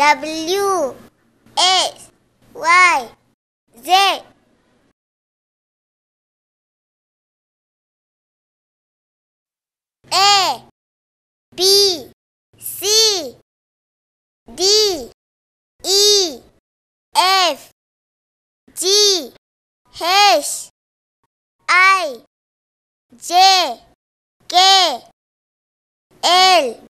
W X Y Z A B C D E F G H I J K L